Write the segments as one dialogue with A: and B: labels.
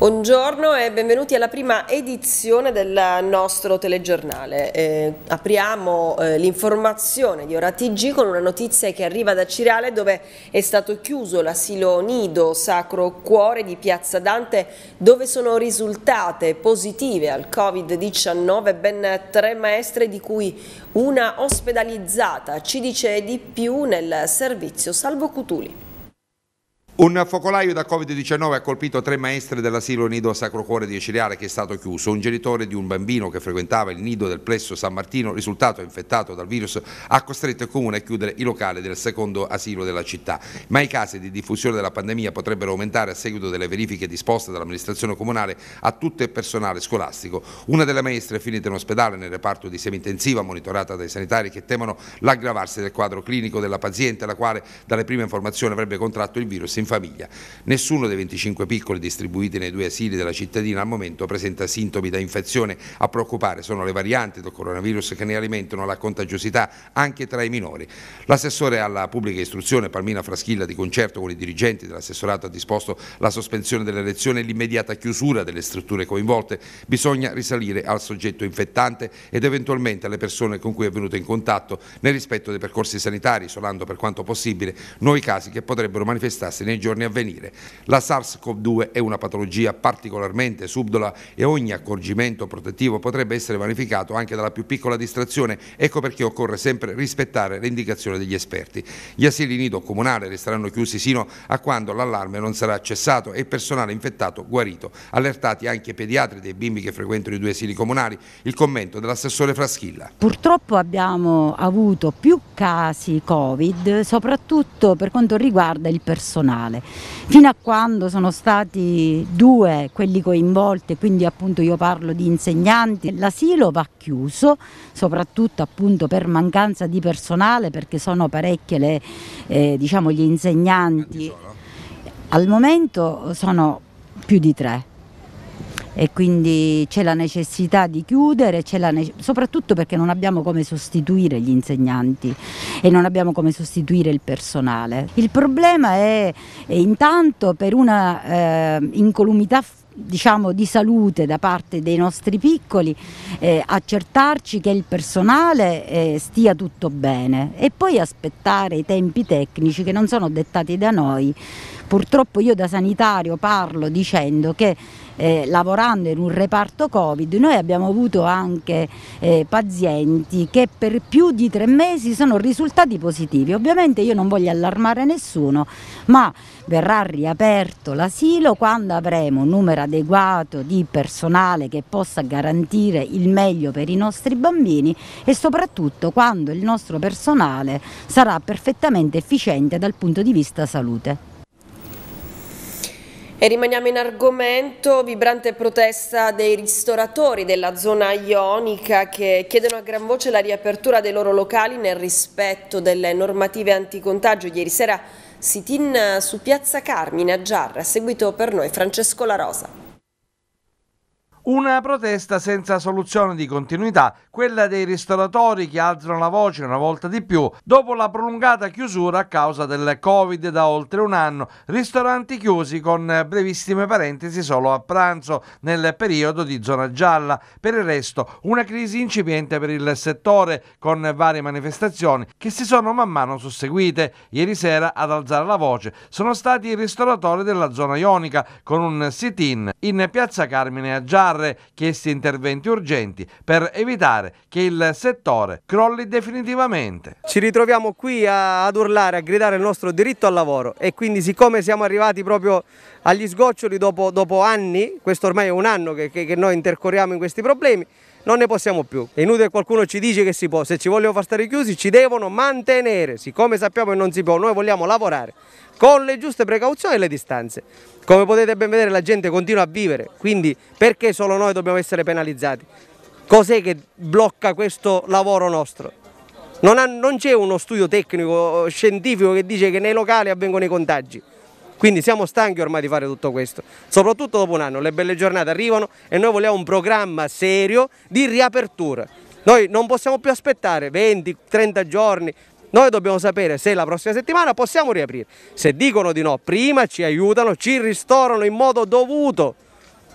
A: Buongiorno e benvenuti alla prima edizione del nostro telegiornale. Eh, apriamo eh, l'informazione di Ora TG con una notizia che arriva da Cirale dove è stato chiuso l'asilo nido Sacro Cuore di Piazza Dante dove sono risultate positive al Covid-19 ben tre maestre di cui una ospedalizzata. Ci dice di più nel servizio Salvo Cutuli.
B: Un focolaio da Covid-19 ha colpito tre maestre dell'asilo nido Sacro Cuore di Ciriare che è stato chiuso. Un genitore di un bambino che frequentava il nido del plesso San Martino, risultato infettato dal virus, ha costretto il comune a chiudere i locali del secondo asilo della città. Ma i casi di diffusione della pandemia potrebbero aumentare a seguito delle verifiche disposte dall'amministrazione comunale a tutto il personale scolastico. Una delle maestre è finita in ospedale nel reparto di semitensiva monitorata dai sanitari che temono l'aggravarsi del quadro clinico della paziente, la quale dalle prime informazioni avrebbe contratto il virus. In famiglia. Nessuno dei 25 piccoli distribuiti nei due asili della cittadina al momento presenta sintomi da infezione. A preoccupare sono le varianti del coronavirus che ne alimentano la contagiosità anche tra i minori. L'assessore alla pubblica istruzione Palmina Fraschilla di concerto con i dirigenti dell'assessorato ha disposto la sospensione dell'elezione e l'immediata chiusura delle strutture coinvolte. Bisogna risalire al soggetto infettante ed eventualmente alle persone con cui è venuto in contatto nel rispetto dei percorsi sanitari, isolando per quanto possibile nuovi casi che potrebbero manifestarsi nei giorni a venire. La SARS-CoV-2 è una patologia particolarmente subdola e ogni accorgimento protettivo potrebbe essere vanificato anche dalla più piccola distrazione, ecco perché occorre sempre rispettare le indicazioni degli esperti. Gli asili nido comunali resteranno chiusi sino a quando l'allarme non sarà cessato e il personale infettato guarito. Allertati anche i pediatri dei bimbi che frequentano i due asili comunali, il commento dell'assessore Fraschilla.
C: Purtroppo abbiamo avuto più casi Covid, soprattutto per quanto riguarda il personale generale. Fino a quando sono stati due quelli coinvolti, quindi appunto io parlo di insegnanti, l'asilo va chiuso, soprattutto appunto per mancanza di personale perché sono parecchie le, eh, diciamo, gli insegnanti. Al momento sono più di tre e quindi c'è la necessità di chiudere, ne soprattutto perché non abbiamo come sostituire gli insegnanti e non abbiamo come sostituire il personale. Il problema è, è intanto per una eh, incolumità diciamo, di salute da parte dei nostri piccoli, eh, accertarci che il personale eh, stia tutto bene e poi aspettare i tempi tecnici che non sono dettati da noi. Purtroppo io da sanitario parlo dicendo che eh, lavorando in un reparto Covid, noi abbiamo avuto anche eh, pazienti che per più di tre mesi sono risultati positivi. Ovviamente io non voglio allarmare nessuno, ma verrà riaperto l'asilo quando avremo un numero adeguato di personale che possa garantire il meglio per i nostri bambini e soprattutto quando il nostro personale sarà perfettamente efficiente dal punto di vista salute.
A: E rimaniamo in argomento, vibrante protesta dei ristoratori della zona ionica che chiedono a gran voce la riapertura dei loro locali nel rispetto delle normative anticontagio. Ieri sera sit-in su Piazza Carmine a Giarra, seguito per noi Francesco La Rosa.
D: Una protesta senza soluzione di continuità, quella dei ristoratori che alzano la voce una volta di più dopo la prolungata chiusura a causa del Covid da oltre un anno, ristoranti chiusi con brevissime parentesi solo a pranzo nel periodo di zona gialla. Per il resto una crisi incipiente per il settore con varie manifestazioni che si sono man mano susseguite. Ieri sera ad alzare la voce sono stati i ristoratori della zona ionica con un sit-in in piazza Carmine a Giada fare chiesti interventi urgenti per
E: evitare che il settore crolli definitivamente. Ci ritroviamo qui a, ad urlare, a gridare il nostro diritto al lavoro e quindi siccome siamo arrivati proprio agli sgoccioli dopo, dopo anni, questo ormai è un anno che, che, che noi intercorriamo in questi problemi, non ne possiamo più. È inutile che qualcuno ci dice che si può, se ci vogliono far stare chiusi ci devono mantenere, siccome sappiamo che non si può, noi vogliamo lavorare con le giuste precauzioni e le distanze. Come potete ben vedere la gente continua a vivere, quindi perché solo noi dobbiamo essere penalizzati? Cos'è che blocca questo lavoro nostro? Non, non c'è uno studio tecnico, scientifico che dice che nei locali avvengono i contagi. Quindi siamo stanchi ormai di fare tutto questo, soprattutto dopo un anno, le belle giornate arrivano e noi vogliamo un programma serio di riapertura. Noi non possiamo più aspettare 20, 30 giorni, noi dobbiamo sapere se la prossima settimana possiamo riaprire. Se dicono di no, prima ci aiutano, ci ristorano in modo dovuto,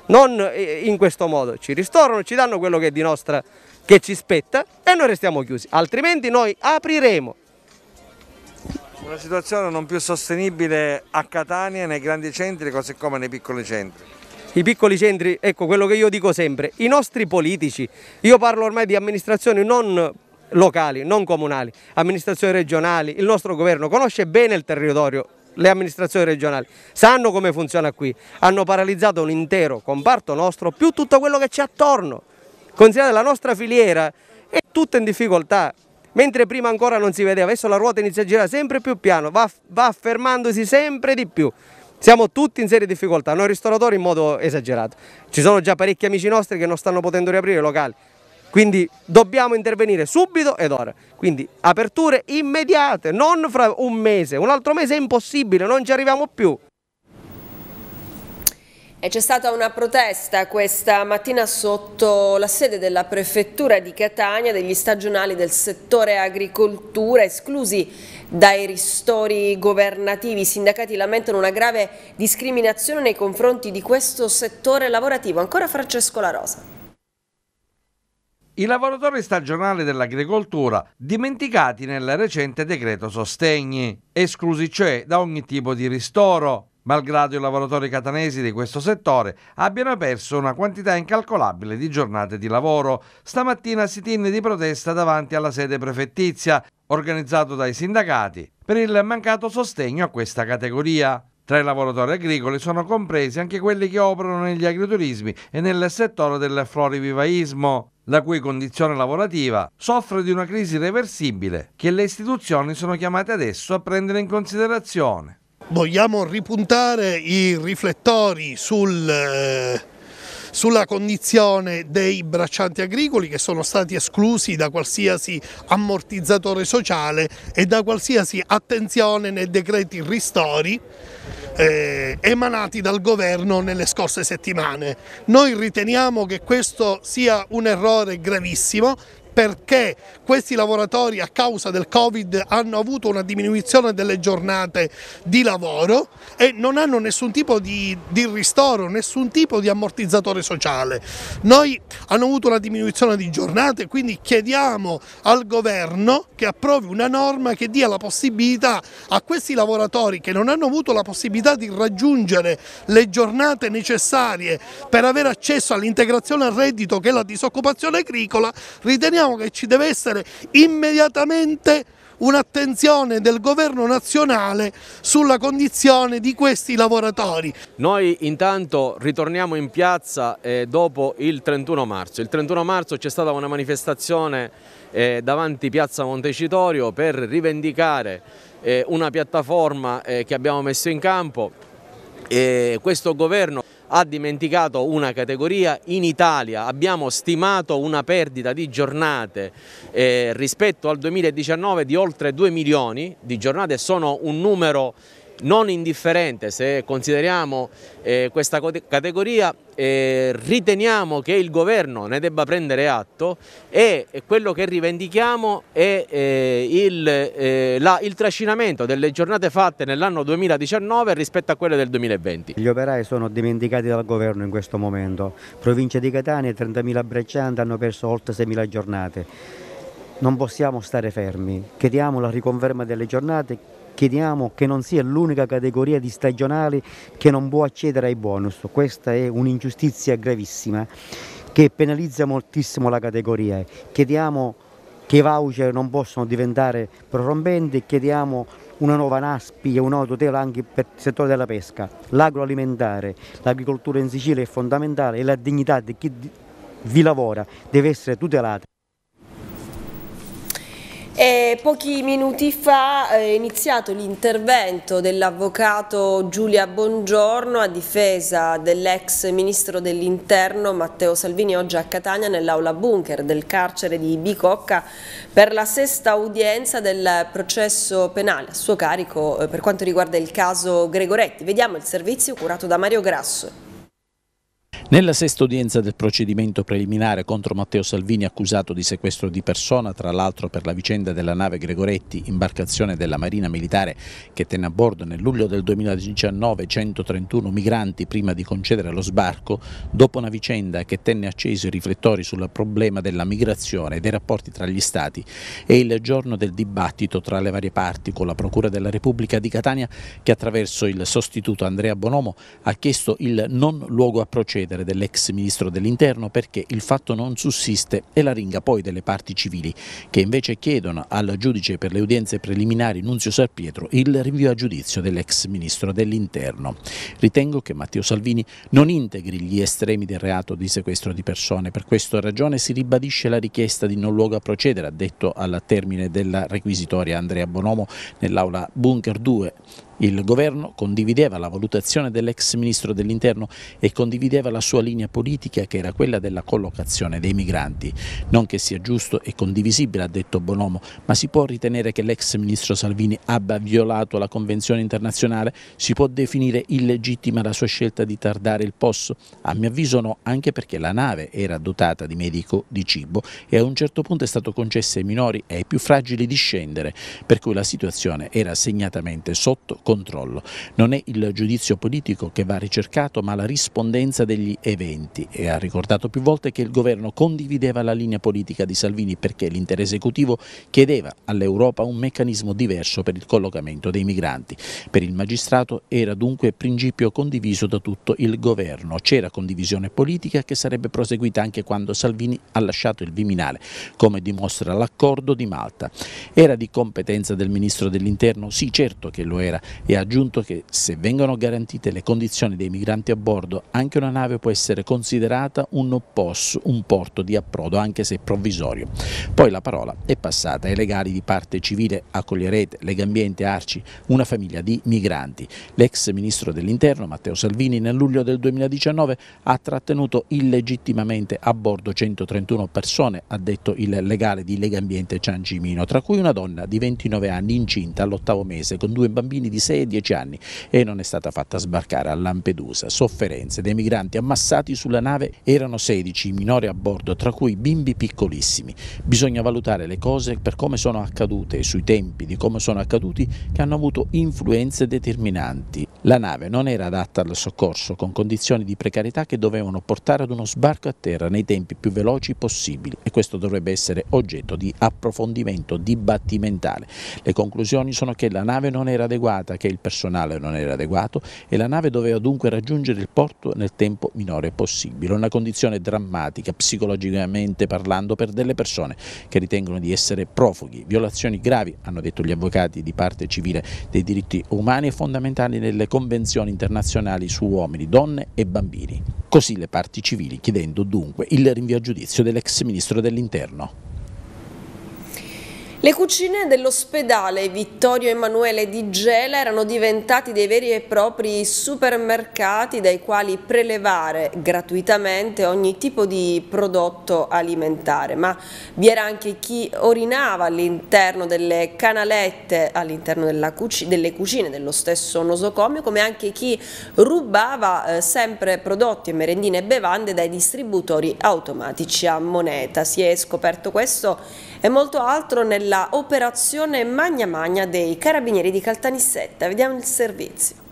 E: non eh, in questo modo. Ci ristorano, ci danno quello che è di nostra, che ci spetta e noi restiamo chiusi. Altrimenti noi apriremo. Una situazione non più sostenibile a Catania, nei grandi centri, così come nei piccoli centri. I piccoli centri, ecco quello che io dico sempre, i nostri politici, io parlo ormai di amministrazioni non locali, non comunali, amministrazioni regionali, il nostro governo conosce bene il territorio, le amministrazioni regionali, sanno come funziona qui, hanno paralizzato un intero comparto nostro più tutto quello che c'è attorno, considerate la nostra filiera è tutta in difficoltà, mentre prima ancora non si vedeva, adesso la ruota inizia a girare sempre più piano, va, va fermandosi sempre di più. Siamo tutti in serie difficoltà, noi ristoratori in modo esagerato. Ci sono già parecchi amici nostri che non stanno potendo riaprire i locali, quindi dobbiamo intervenire subito ed ora. Quindi aperture immediate, non fra un mese, un altro mese è impossibile, non ci arriviamo più
A: c'è stata una protesta questa mattina sotto la sede della prefettura di Catania degli stagionali del settore agricoltura esclusi dai ristori governativi. I sindacati lamentano una grave discriminazione nei confronti di questo settore lavorativo. Ancora Francesco La Rosa.
D: I lavoratori stagionali dell'agricoltura dimenticati nel recente decreto sostegni, esclusi cioè da ogni tipo di ristoro, malgrado i lavoratori catanesi di questo settore abbiano perso una quantità incalcolabile di giornate di lavoro. Stamattina si tiene di protesta davanti alla sede prefettizia, organizzato dai sindacati, per il mancato sostegno a questa categoria. Tra i lavoratori agricoli sono compresi anche quelli che operano negli agriturismi e nel settore del florivivaismo, la cui condizione lavorativa soffre di una crisi reversibile che le istituzioni sono chiamate adesso a prendere in considerazione.
F: Vogliamo ripuntare i riflettori sul, eh, sulla condizione dei braccianti agricoli che sono stati esclusi da qualsiasi ammortizzatore sociale e da qualsiasi attenzione nei decreti ristori eh, emanati dal governo nelle scorse settimane. Noi riteniamo che questo sia un errore gravissimo perché questi lavoratori a causa del Covid hanno avuto una diminuzione delle giornate di lavoro e non hanno nessun tipo di, di ristoro, nessun tipo di ammortizzatore sociale. Noi hanno avuto una diminuzione di giornate, quindi chiediamo al governo che approvi una norma che dia la possibilità a questi lavoratori che non hanno avuto la possibilità di raggiungere le giornate necessarie per avere accesso all'integrazione al reddito che è la disoccupazione agricola, riteniamo riteniamo che ci deve essere immediatamente un'attenzione del governo nazionale sulla condizione di questi lavoratori.
G: Noi intanto ritorniamo in piazza eh, dopo il 31 marzo. Il 31 marzo c'è stata una manifestazione eh, davanti Piazza Montecitorio per rivendicare eh, una piattaforma eh, che abbiamo messo in campo. questo governo ha dimenticato una categoria, in Italia abbiamo stimato una perdita di giornate eh, rispetto al 2019 di oltre 2 milioni di giornate, sono un numero non indifferente se consideriamo eh, questa categoria, eh, riteniamo che il governo ne debba prendere atto e quello che rivendichiamo è eh, il, eh, la, il trascinamento delle giornate fatte nell'anno 2019 rispetto a quelle del 2020.
H: Gli operai sono dimenticati dal governo in questo momento, provincia di Catania 30.000 breccianti hanno perso oltre 6.000 giornate. Non possiamo stare fermi, chiediamo la riconferma delle giornate, chiediamo che non sia l'unica categoria di stagionali che non può accedere ai bonus, questa è un'ingiustizia gravissima che penalizza moltissimo la categoria, chiediamo che i voucher non possono diventare prorompenti, chiediamo una nuova NASPI e una tutela anche per il settore della pesca, l'agroalimentare, l'agricoltura in Sicilia è fondamentale e la dignità di chi vi lavora deve essere tutelata.
A: E pochi minuti fa eh, è iniziato l'intervento dell'avvocato Giulia Bongiorno a difesa dell'ex ministro dell'interno Matteo Salvini oggi a Catania nell'aula bunker del carcere di Bicocca per la sesta udienza del processo penale a suo carico eh, per quanto riguarda il caso Gregoretti. Vediamo il servizio curato da Mario Grasso.
G: Nella sesta udienza del procedimento preliminare contro Matteo Salvini accusato di sequestro di persona, tra l'altro per la vicenda della nave Gregoretti, imbarcazione della Marina Militare che tenne a bordo nel luglio del 2019 131 migranti prima di concedere lo sbarco, dopo una vicenda che tenne acceso i riflettori sul problema della migrazione e dei rapporti tra gli Stati e il giorno del dibattito tra le varie parti con la Procura della Repubblica di Catania che attraverso il sostituto Andrea Bonomo ha chiesto il non luogo a procedere chiedere dell'ex ministro dell'interno perché il fatto non sussiste e la ringa poi delle parti civili che invece chiedono al giudice per le udienze preliminari Nunzio Sarpietro il rinvio a giudizio dell'ex ministro dell'interno. Ritengo che Matteo Salvini non integri gli estremi del reato di sequestro di persone, per questa ragione si ribadisce la richiesta di non luogo a procedere, ha detto al termine della requisitoria Andrea Bonomo nell'aula Bunker 2 il governo condivideva la valutazione dell'ex ministro dell'interno e condivideva la sua linea politica che era quella della collocazione dei migranti. Non che sia giusto e condivisibile, ha detto Bonomo, ma si può ritenere che l'ex ministro Salvini abbia violato la convenzione internazionale? Si può definire illegittima la sua scelta di tardare il posto? A mio avviso no, anche perché la nave era dotata di medico, di cibo e a un certo punto è stato concesso ai minori e ai più fragili di scendere, per cui la situazione era segnatamente sotto controllo. Non è il giudizio politico che va ricercato ma la rispondenza degli eventi e ha ricordato più volte che il governo condivideva la linea politica di Salvini perché l'interesse esecutivo chiedeva all'Europa un meccanismo diverso per il collocamento dei migranti. Per il magistrato era dunque principio condiviso da tutto il governo. C'era condivisione politica che sarebbe proseguita anche quando Salvini ha lasciato il Viminale, come dimostra l'accordo di Malta. Era di competenza del ministro dell'interno? Sì, certo che lo era, e ha aggiunto che se vengono garantite le condizioni dei migranti a bordo, anche una nave può essere considerata un, POS, un porto di approdo, anche se provvisorio. Poi la parola è passata ai legali di parte civile Accoglierete, Legambiente, Arci, una famiglia di migranti. L'ex ministro dell'Interno Matteo Salvini nel luglio del 2019 ha trattenuto illegittimamente a bordo 131 persone, ha detto il legale di Legambiente Ciancimino, tra cui una donna di 29 anni incinta all'ottavo mese con due bambini di 6 e dieci anni e non è stata fatta sbarcare a Lampedusa. Sofferenze dei migranti ammassati sulla nave erano 16 minori a bordo, tra cui bimbi piccolissimi. Bisogna valutare le cose per come sono accadute, e sui tempi di come sono accaduti, che hanno avuto influenze determinanti. La nave non era adatta al soccorso, con condizioni di precarietà che dovevano portare ad uno sbarco a terra nei tempi più veloci possibili e questo dovrebbe essere oggetto di approfondimento dibattimentale. Le conclusioni sono che la nave non era adeguata, nota che il personale non era adeguato e la nave doveva dunque raggiungere il porto nel tempo minore possibile, una condizione drammatica psicologicamente parlando per delle persone che ritengono di essere profughi, violazioni gravi, hanno detto gli avvocati di parte civile dei diritti umani e fondamentali nelle convenzioni internazionali su uomini, donne e bambini. Così le parti civili chiedendo dunque il rinvio a giudizio dell'ex ministro dell'interno.
A: Le cucine dell'ospedale Vittorio Emanuele di Gela erano diventati dei veri e propri supermercati dai quali prelevare gratuitamente ogni tipo di prodotto alimentare, ma vi era anche chi orinava all'interno delle canalette, all'interno cuc delle cucine dello stesso nosocomio, come anche chi rubava eh, sempre prodotti, merendine e bevande dai distributori automatici a moneta. Si è scoperto questo e molto altro nella la operazione Magna Magna dei Carabinieri di Caltanissetta. Vediamo il servizio.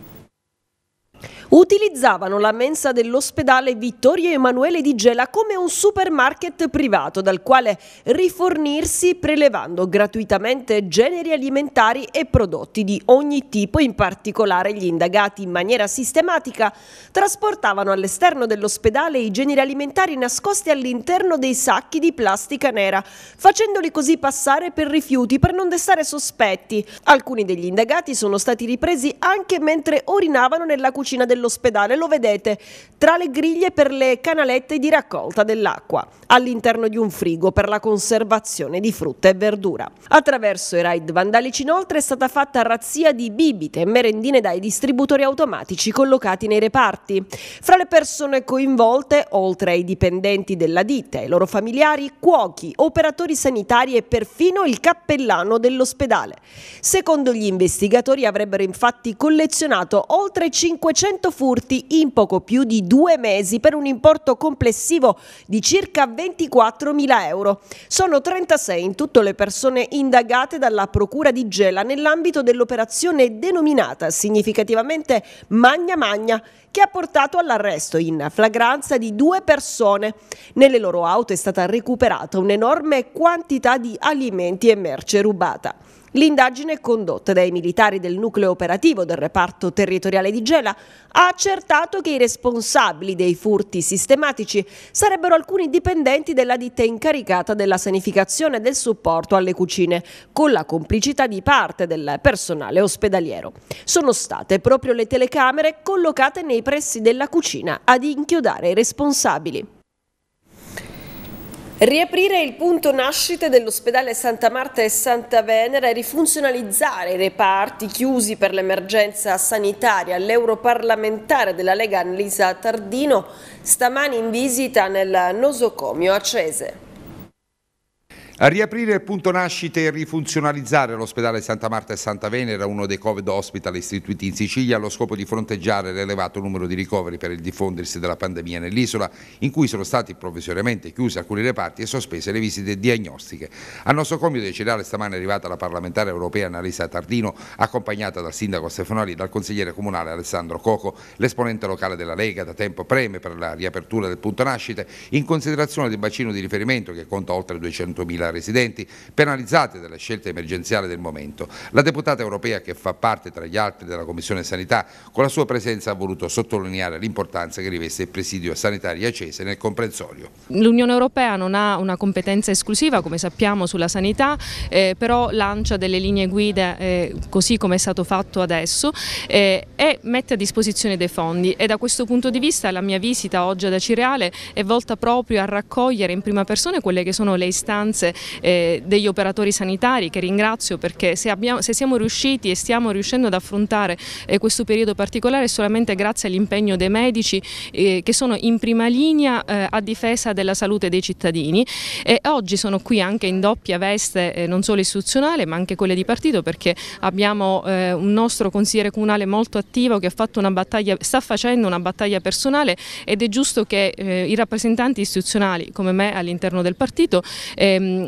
A: Utilizzavano la mensa dell'ospedale Vittorio Emanuele di Gela come un supermarket privato dal quale rifornirsi prelevando gratuitamente generi alimentari e prodotti di ogni tipo, in particolare gli indagati in maniera sistematica trasportavano all'esterno dell'ospedale i generi alimentari nascosti all'interno dei sacchi di plastica nera, facendoli così passare per rifiuti per non destare sospetti. Alcuni degli indagati sono stati ripresi anche mentre orinavano nella cucina cucina dell'ospedale, lo vedete tra le griglie per le canalette di raccolta dell'acqua, all'interno di un frigo per la conservazione di frutta e verdura. Attraverso i raid vandalici inoltre è stata fatta razzia di bibite e merendine dai distributori automatici collocati nei reparti. Fra le persone coinvolte, oltre ai dipendenti della ditta e i loro familiari, cuochi, operatori sanitari e perfino il cappellano dell'ospedale. Secondo gli investigatori avrebbero infatti collezionato oltre 500 200 furti in poco più di due mesi per un importo complessivo di circa 24 mila euro. Sono 36 in tutto le persone indagate dalla Procura di Gela nell'ambito dell'operazione denominata significativamente Magna Magna che ha portato all'arresto in flagranza di due persone. Nelle loro auto è stata recuperata un'enorme quantità di alimenti e merce rubata. L'indagine condotta dai militari del nucleo operativo del reparto territoriale di Gela ha accertato che i responsabili dei furti sistematici sarebbero alcuni dipendenti della ditta incaricata della sanificazione e del supporto alle cucine, con la complicità di parte del personale ospedaliero. Sono state proprio le telecamere collocate nei pressi della cucina ad inchiodare i responsabili. Riaprire il punto nascite dell'ospedale Santa Marta e Santa Venera e rifunzionalizzare i reparti chiusi per l'emergenza sanitaria. L'europarlamentare della Lega Annalisa Tardino stamani in visita nel nosocomio a Cese.
B: A riaprire il punto nascite e rifunzionalizzare l'ospedale Santa Marta e Santa Venera, uno dei Covid hospital istituiti in Sicilia, allo scopo di fronteggiare l'elevato numero di ricoveri per il diffondersi della pandemia nell'isola, in cui sono stati provvisoriamente chiusi alcuni reparti e sospese le visite diagnostiche. Al nostro comito decedale stamane è arrivata la parlamentare europea Annalisa Tardino, accompagnata dal sindaco Stefano e dal consigliere comunale Alessandro Coco, l'esponente locale della Lega, da tempo preme per la riapertura del punto nascite, in considerazione del bacino di riferimento che conta oltre 200.000 20.000 residenti, penalizzati dalla scelta emergenziale del momento. La deputata europea che fa parte tra gli altri della Commissione Sanità, con la sua presenza ha voluto sottolineare l'importanza che riveste il presidio sanitario acese nel comprensorio.
I: L'Unione Europea non ha una competenza esclusiva, come sappiamo, sulla sanità, eh, però lancia delle linee guida eh, così come è stato fatto adesso eh, e mette a disposizione dei fondi e da questo punto di vista la mia visita oggi ad Acireale è volta proprio a raccogliere in prima persona quelle che sono le istanze eh, degli operatori sanitari che ringrazio perché se, abbiamo, se, siamo riusciti e stiamo riuscendo ad affrontare eh, questo periodo particolare è solamente grazie all'impegno dei medici eh, che sono in prima linea eh, a difesa della salute dei cittadini e oggi sono qui anche in doppia veste eh, non solo istituzionale ma anche quelle di partito perché abbiamo eh, un nostro consigliere comunale molto attivo che battaglia, sta facendo una battaglia personale ed è giusto che i rappresentanti istituzionali come me all'interno del partito ehm,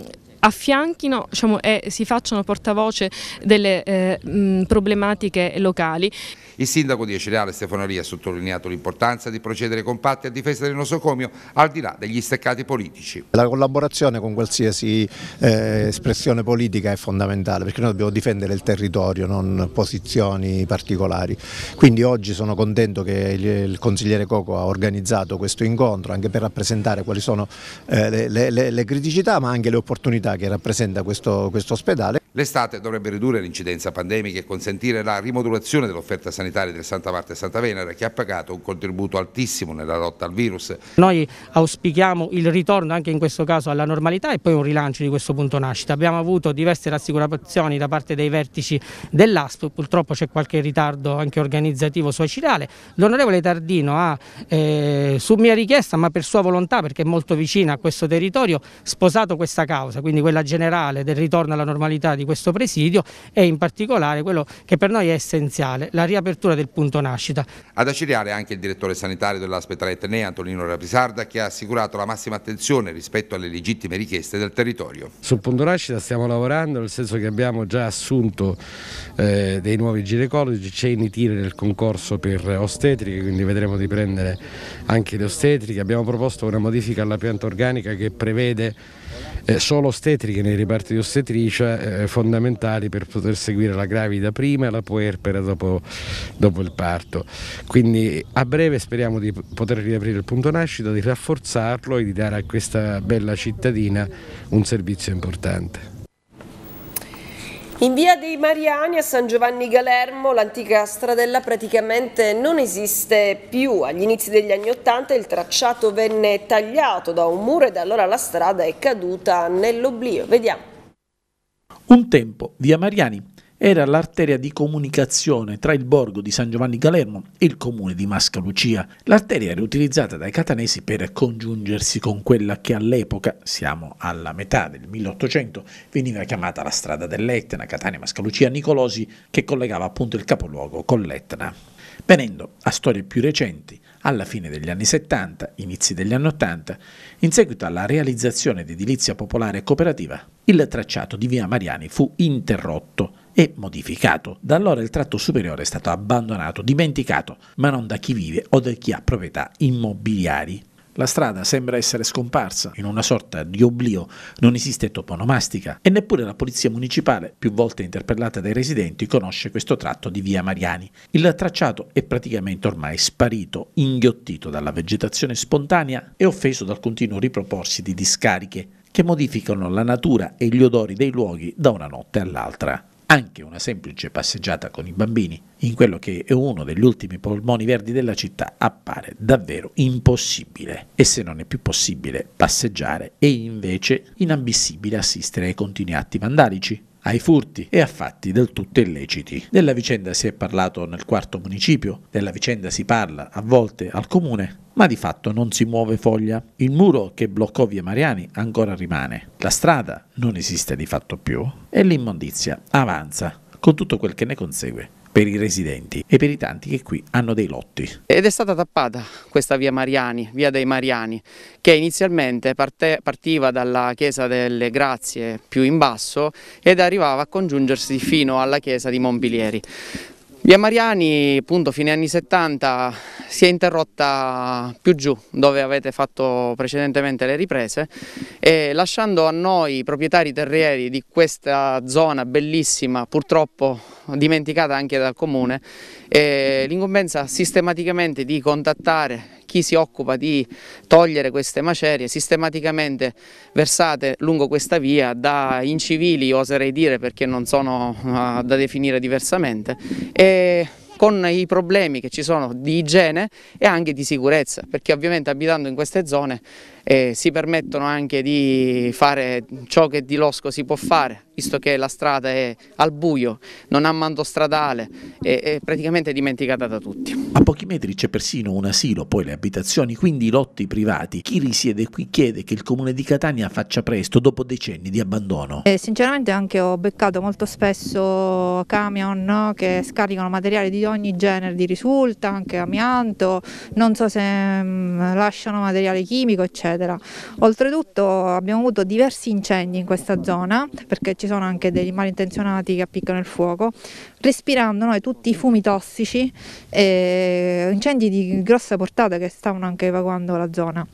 I: affianchino diciamo, e si facciano portavoce delle eh, mh, problematiche locali. Il sindaco
B: di Ecereale Stefano Lì ha sottolineato l'importanza di procedere compatti a difesa del nosocomio al di là degli steccati politici.
I: La collaborazione con qualsiasi
G: eh, espressione politica è fondamentale perché noi dobbiamo difendere il territorio, non posizioni particolari. Quindi oggi sono contento che il consigliere Coco ha organizzato questo incontro anche per rappresentare quali sono eh, le, le, le criticità ma anche le opportunità che rappresenta questo, questo ospedale.
B: L'estate dovrebbe ridurre l'incidenza pandemica e consentire la rimodulazione dell'offerta sanitaria del Santa Marta e Santa Venere che ha pagato un contributo altissimo nella lotta al virus.
H: Noi auspichiamo il ritorno anche in questo caso alla normalità e poi un rilancio di questo punto nascita. Abbiamo avuto diverse rassicurazioni da parte dei vertici dell'ASP, purtroppo c'è qualche ritardo anche organizzativo suicidale. L'onorevole Tardino ha, eh, su mia richiesta ma per sua volontà perché è molto vicina a questo territorio, sposato questa causa, quindi quella generale del ritorno alla normalità di questo presidio e in particolare quello che per noi è essenziale, la riapertura del punto nascita.
B: Ad aciriare anche il direttore sanitario dell'ospedale Etnea, Antonino Rapisarda, che ha assicurato la massima attenzione rispetto alle legittime richieste del
D: territorio. Sul punto nascita stiamo lavorando, nel senso che abbiamo già assunto eh, dei nuovi ginecologi, c'è in itire nel concorso per ostetriche, quindi vedremo di prendere anche le ostetriche. Abbiamo proposto una modifica alla pianta organica che prevede eh, solo ostetriche nei reparti di ostetricia eh, fondamentali per poter seguire la gravida prima e la puerpera dopo, dopo, il parto. Quindi a breve speriamo di poter riaprire il punto nascita, di rafforzarlo e di dare a questa bella cittadina un servizio importante.
A: In via dei Mariani a San Giovanni Galermo l'antica stradella praticamente non esiste più. Agli inizi degli anni Ottanta il tracciato venne tagliato da un muro e da allora la strada è caduta nell'oblio. Vediamo.
G: Un tempo, via Mariani era l'arteria di comunicazione tra il borgo di San Giovanni Galermo e il comune di Mascalucia. L'arteria era utilizzata dai catanesi per congiungersi con quella che all'epoca, siamo alla metà del 1800, veniva chiamata la strada dell'Etna, Catania, Mascalucia, Nicolosi, che collegava appunto il capoluogo con l'Etna. Venendo a storie più recenti, alla fine degli anni 70, inizi degli anni 80, in seguito alla realizzazione di edilizia popolare e cooperativa, il tracciato di via Mariani fu interrotto e modificato. Da allora il tratto superiore è stato abbandonato, dimenticato, ma non da chi vive o da chi ha proprietà immobiliari. La strada sembra essere scomparsa in una sorta di oblio, non esiste toponomastica e neppure la polizia municipale, più volte interpellata dai residenti, conosce questo tratto di via Mariani. Il tracciato è praticamente ormai sparito, inghiottito dalla vegetazione spontanea e offeso dal continuo riproporsi di discariche che modificano la natura e gli odori dei luoghi da una notte all'altra anche una semplice passeggiata con i bambini in quello che è uno degli ultimi polmoni verdi della città appare davvero impossibile. E se non è più possibile passeggiare, è invece inambissibile assistere ai continui atti vandalici ai furti e a fatti del tutto illeciti. Della vicenda si è parlato nel quarto municipio, della vicenda si parla a volte al comune, ma di fatto non si muove foglia. Il muro che bloccò via Mariani ancora rimane, la strada non esiste di fatto più e l'immondizia avanza con tutto quel che ne consegue per i residenti e per i tanti che qui hanno dei lotti.
H: Ed è stata tappata questa via Mariani, via dei Mariani, che inizialmente parte, partiva dalla chiesa delle Grazie più in basso ed arrivava a congiungersi fino alla chiesa di Montpilieri. Via Mariani, appunto, fine anni 70, si è interrotta più giù, dove avete fatto precedentemente le riprese, e lasciando a noi, proprietari terrieri di questa zona bellissima, purtroppo dimenticata anche dal comune, eh, l'incombenza sistematicamente di contattare chi si occupa di togliere queste macerie sistematicamente versate lungo questa via da incivili, oserei dire, perché non sono uh, da definire diversamente, e con i problemi che ci sono di igiene e anche di sicurezza, perché ovviamente abitando in queste zone eh, si permettono anche di fare ciò che di Losco si può fare, visto che la strada è al buio, non ha mando stradale, è, è praticamente dimenticata da tutti.
G: A pochi metri c'è persino un asilo, poi le abitazioni, quindi i lotti privati. Chi risiede qui chiede che il comune di Catania faccia presto dopo decenni di abbandono.
J: Eh, sinceramente anche ho beccato molto spesso camion che scaricano materiali di ogni genere, di risulta, anche amianto, non so se mm, lasciano materiale chimico eccetera eccetera. Oltretutto abbiamo avuto diversi incendi in questa zona perché ci sono anche dei malintenzionati che appiccano il fuoco, respirando noi tutti i fumi tossici, eh, incendi di grossa portata che stavano anche evacuando la zona.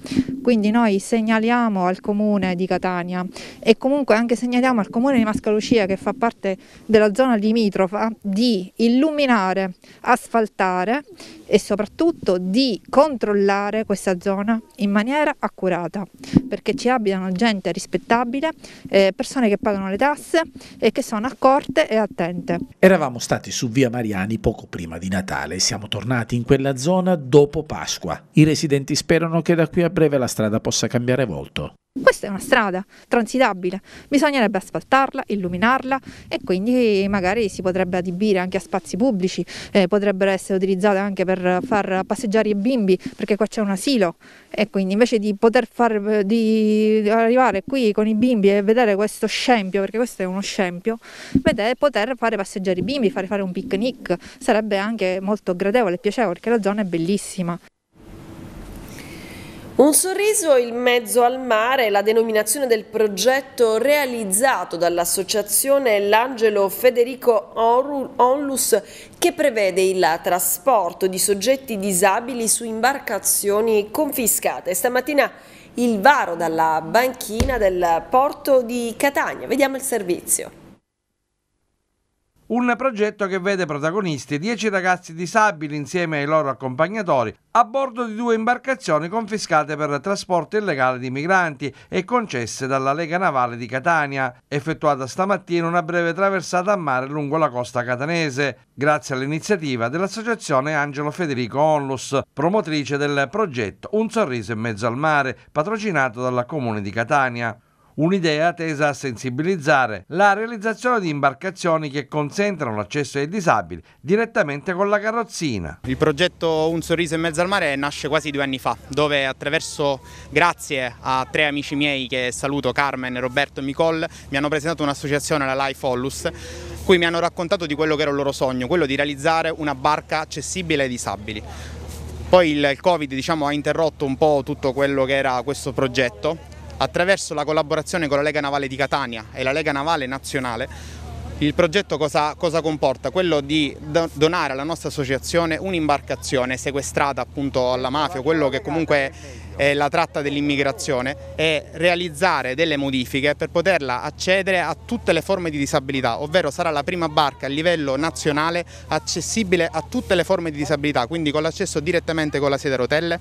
J: Quindi noi segnaliamo al comune di Catania e comunque anche segnaliamo al comune di Mascalucia che fa parte della zona limitrofa di illuminare, asfaltare e soprattutto di controllare questa zona in maniera accurata perché ci abitano gente rispettabile, eh, persone che pagano le tasse e che sono accorte e attente.
G: Eravamo stati su via Mariani poco prima di Natale e siamo tornati in quella zona dopo Pasqua. I residenti sperano che da qui a breve la strada possa cambiare volto.
J: Questa è una strada transitabile, bisognerebbe asfaltarla, illuminarla e quindi magari si potrebbe adibire anche a spazi pubblici, eh, potrebbero essere utilizzate anche per far passeggiare i bimbi perché qua c'è un asilo e quindi invece di poter far, eh, di arrivare qui con i bimbi e vedere questo scempio, perché questo è uno scempio, vedere, poter fare passeggiare i bimbi, fare fare un picnic, sarebbe anche molto gradevole e piacevole perché la zona è bellissima.
A: Un sorriso in mezzo al mare, la denominazione del progetto realizzato dall'associazione L'Angelo Federico Onlus che prevede il trasporto di soggetti disabili su imbarcazioni confiscate. Stamattina il varo dalla banchina del porto di Catania. Vediamo il servizio.
D: Un progetto che vede protagonisti 10 ragazzi disabili insieme ai loro accompagnatori a bordo di due imbarcazioni confiscate per trasporto illegale di migranti e concesse dalla Lega Navale di Catania, effettuata stamattina una breve traversata a mare lungo la costa catanese, grazie all'iniziativa dell'associazione Angelo Federico Onlus, promotrice del progetto Un sorriso in mezzo al mare, patrocinato dalla Comune di Catania un'idea tesa a sensibilizzare la realizzazione di imbarcazioni che consentano l'accesso ai disabili
K: direttamente con la carrozzina. Il progetto Un sorriso in mezzo al mare nasce quasi due anni fa, dove attraverso, grazie a tre amici miei che saluto, Carmen, Roberto e Micol, mi hanno presentato un'associazione, la Life Hollus, cui mi hanno raccontato di quello che era il loro sogno, quello di realizzare una barca accessibile ai disabili. Poi il Covid diciamo, ha interrotto un po' tutto quello che era questo progetto Attraverso la collaborazione con la Lega Navale di Catania e la Lega Navale Nazionale, il progetto cosa, cosa comporta? Quello di donare alla nostra associazione un'imbarcazione sequestrata appunto alla mafia, quello che comunque è la tratta dell'immigrazione e realizzare delle modifiche per poterla accedere a tutte le forme di disabilità, ovvero sarà la prima barca a livello nazionale accessibile a tutte le forme di disabilità, quindi con l'accesso direttamente con la sede a rotelle,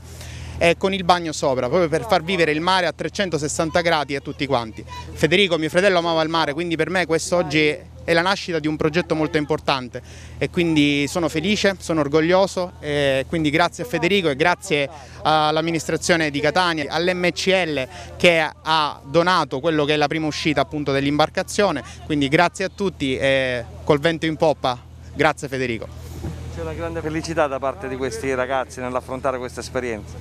K: eh, con il bagno sopra, proprio per far vivere il mare a 360 gradi a tutti quanti. Federico, mio fratello, amava il mare, quindi per me questo oggi è la nascita di un progetto molto importante e quindi sono felice, sono orgoglioso e quindi grazie a Federico e grazie all'amministrazione di Catania, all'MCL che ha donato quello che è la prima uscita appunto dell'imbarcazione, quindi grazie a tutti e col vento in poppa, grazie Federico.
D: C'è una grande felicità da parte di questi ragazzi nell'affrontare questa esperienza.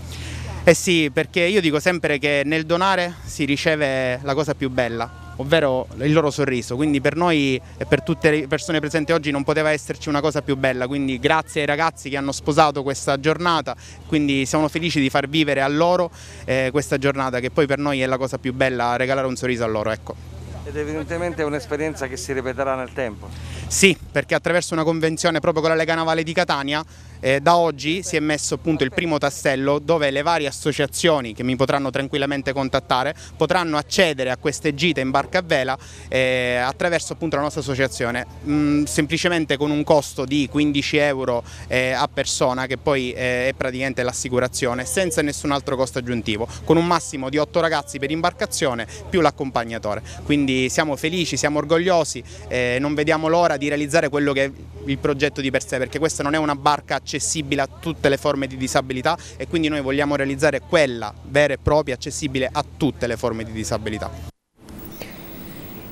K: Eh sì, perché io dico sempre che nel donare si riceve la cosa più bella, ovvero il loro sorriso. Quindi per noi e per tutte le persone presenti oggi non poteva esserci una cosa più bella. Quindi grazie ai ragazzi che hanno sposato questa giornata, quindi siamo felici di far vivere a loro eh, questa giornata che poi per noi è la cosa più bella, regalare un sorriso a loro. Ecco
D: ed evidentemente è un'esperienza che si ripeterà nel tempo.
K: Sì, perché attraverso una convenzione proprio con la Lega Navale di Catania eh, da oggi si è messo appunto il primo tassello dove le varie associazioni che mi potranno tranquillamente contattare potranno accedere a queste gite in barca a vela eh, attraverso appunto la nostra associazione, mm, semplicemente con un costo di 15 euro eh, a persona che poi eh, è praticamente l'assicurazione senza nessun altro costo aggiuntivo, con un massimo di 8 ragazzi per imbarcazione più l'accompagnatore. Quindi siamo felici, siamo orgogliosi, eh, non vediamo l'ora di realizzare quello che è il progetto di per sé perché questa non è una barca accessibile a tutte le forme di disabilità e quindi noi vogliamo realizzare quella vera e propria accessibile a tutte le forme di disabilità.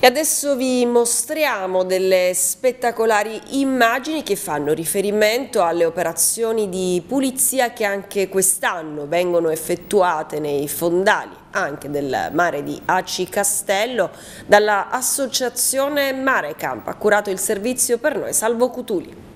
A: E adesso vi mostriamo delle spettacolari immagini che fanno riferimento alle operazioni di pulizia che anche quest'anno vengono effettuate nei fondali anche del mare di Aci Castello dalla associazione Mare Camp, ha curato il servizio per noi Salvo Cutuli.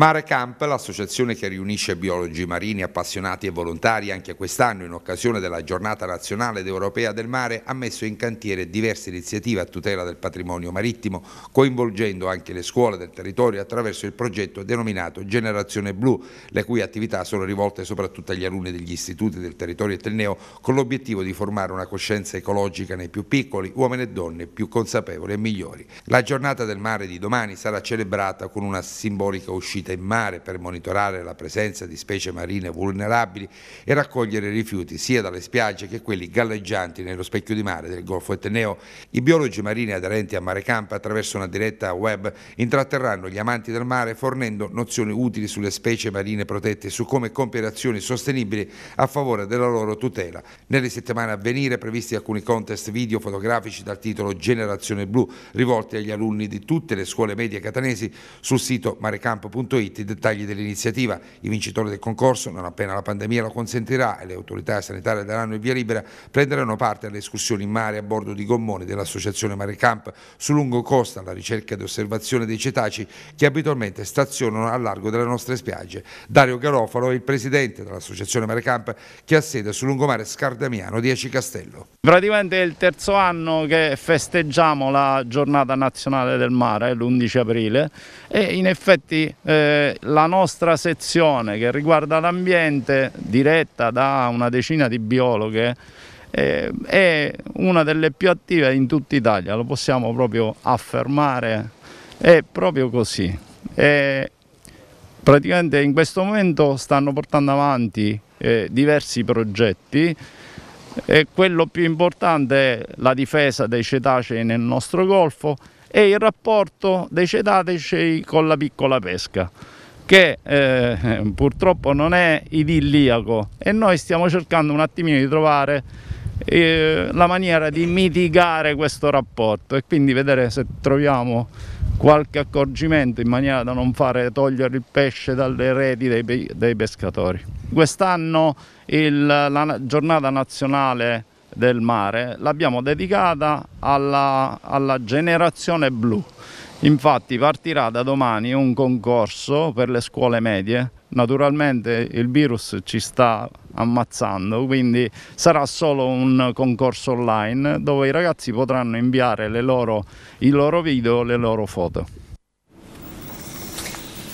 B: Mare Camp, l'associazione che riunisce biologi marini appassionati e volontari anche quest'anno in occasione della giornata nazionale ed europea del mare, ha messo in cantiere diverse iniziative a tutela del patrimonio marittimo, coinvolgendo anche le scuole del territorio attraverso il progetto denominato Generazione Blu, le cui attività sono rivolte soprattutto agli alunni degli istituti del territorio etneo con l'obiettivo di formare una coscienza ecologica nei più piccoli, uomini e donne più consapevoli e migliori. La giornata del mare di domani sarà celebrata con una simbolica uscita vita in mare per monitorare la presenza di specie marine vulnerabili e raccogliere rifiuti sia dalle spiagge che quelli galleggianti nello specchio di mare del Golfo Etneo. I biologi marini aderenti a Mare Camp attraverso una diretta web intratterranno gli amanti del mare fornendo nozioni utili sulle specie marine protette e su come compiere azioni sostenibili a favore della loro tutela. Nelle settimane a venire previsti alcuni contest video fotografici dal titolo Generazione Blu rivolti agli alunni di tutte le scuole medie catanesi sul sito marecamp.it www.radioticino.it i dettagli dell'iniziativa, i vincitori del concorso, non appena la pandemia lo consentirà e le autorità sanitarie daranno il via libera, prenderanno parte alle escursioni in mare a bordo di gommoni dell'associazione Mare Camp su lungo costa alla ricerca ed osservazione dei cetaci che abitualmente stazionano a largo delle nostre spiagge. Dario Garofalo è il presidente dell'associazione Mare Camp che ha sede sul lungomare Scardamiano di Eci Castello. Praticamente è il terzo anno che
L: festeggiamo la giornata nazionale del mare, l'11 aprile e in effetti eh, eh, la nostra sezione che riguarda l'ambiente, diretta da una decina di biologhe, eh, è una delle più attive in tutta Italia, lo possiamo proprio affermare, è proprio così. E eh, praticamente in questo momento stanno portando avanti eh, diversi progetti e quello più importante è la difesa dei cetacei nel nostro golfo e il rapporto dei cetacei con la piccola pesca che eh, purtroppo non è idilliaco e noi stiamo cercando un attimino di trovare eh, la maniera di mitigare questo rapporto e quindi vedere se troviamo qualche accorgimento in maniera da non fare togliere il pesce dalle reti dei, dei pescatori. Quest'anno la giornata nazionale del mare l'abbiamo dedicata alla, alla generazione blu. Infatti partirà da domani un concorso per le scuole medie. Naturalmente il virus ci sta ammazzando, quindi sarà solo un concorso online dove i ragazzi potranno inviare loro, i loro video, le loro foto.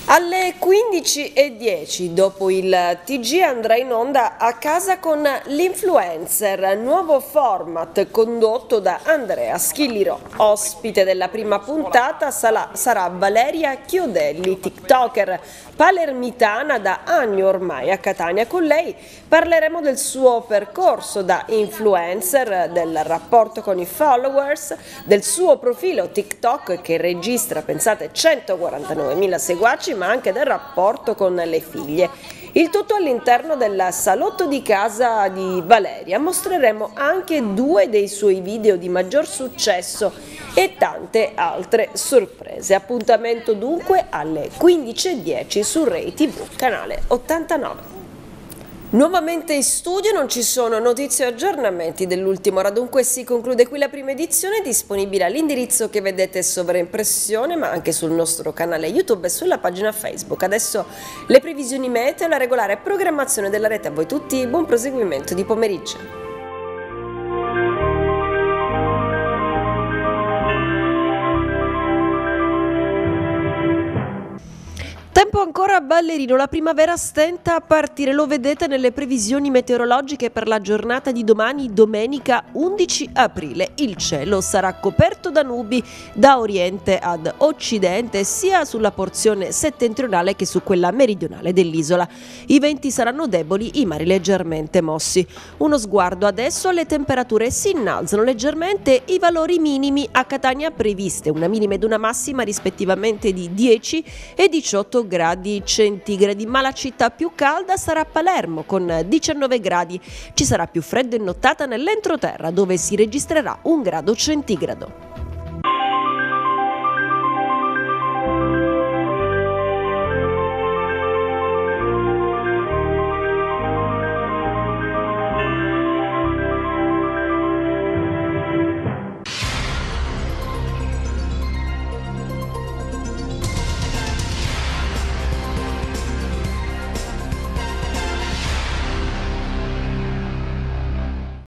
A: Alle 15.10 dopo il TG andrà in onda a casa con l'influencer, nuovo format condotto da Andrea Schilliro. Ospite della prima puntata sarà, Valeria Chiodelli, TikToker, palermitana da anni ormai a Catania. Con lei parleremo del suo percorso da influencer, del rapporto con i followers, del suo profilo TikTok che registra, pensate, 149.000 seguaci, ma anche del rapporto con le figlie. Il tutto all'interno del salotto di casa di Valeria. Mostreremo anche due dei suoi video di maggior successo e tante altre sorprese. Appuntamento dunque alle 15.10 su Rai TV, canale 89. Nuovamente in studio non ci sono notizie o aggiornamenti dell'ultimo, radunque si conclude qui la prima edizione disponibile all'indirizzo che vedete sovraimpressione ma anche sul nostro canale YouTube e sulla pagina Facebook. Adesso le previsioni meteo e la regolare programmazione della rete a voi tutti, buon proseguimento di pomeriggio. Tempo ancora ballerino, la primavera stenta a partire, lo vedete nelle previsioni meteorologiche per la giornata di domani, domenica 11 aprile. Il cielo sarà coperto da nubi da oriente ad occidente, sia sulla porzione settentrionale che su quella meridionale dell'isola. I venti saranno deboli, i mari leggermente mossi. Uno sguardo adesso alle temperature si innalzano leggermente i valori minimi a Catania previste, una minima ed una massima rispettivamente di 10 e 18 gradi gradi centigradi, ma la città più calda sarà Palermo con 19 gradi. Ci sarà più freddo in nottata nell'entroterra dove si registrerà un grado centigrado.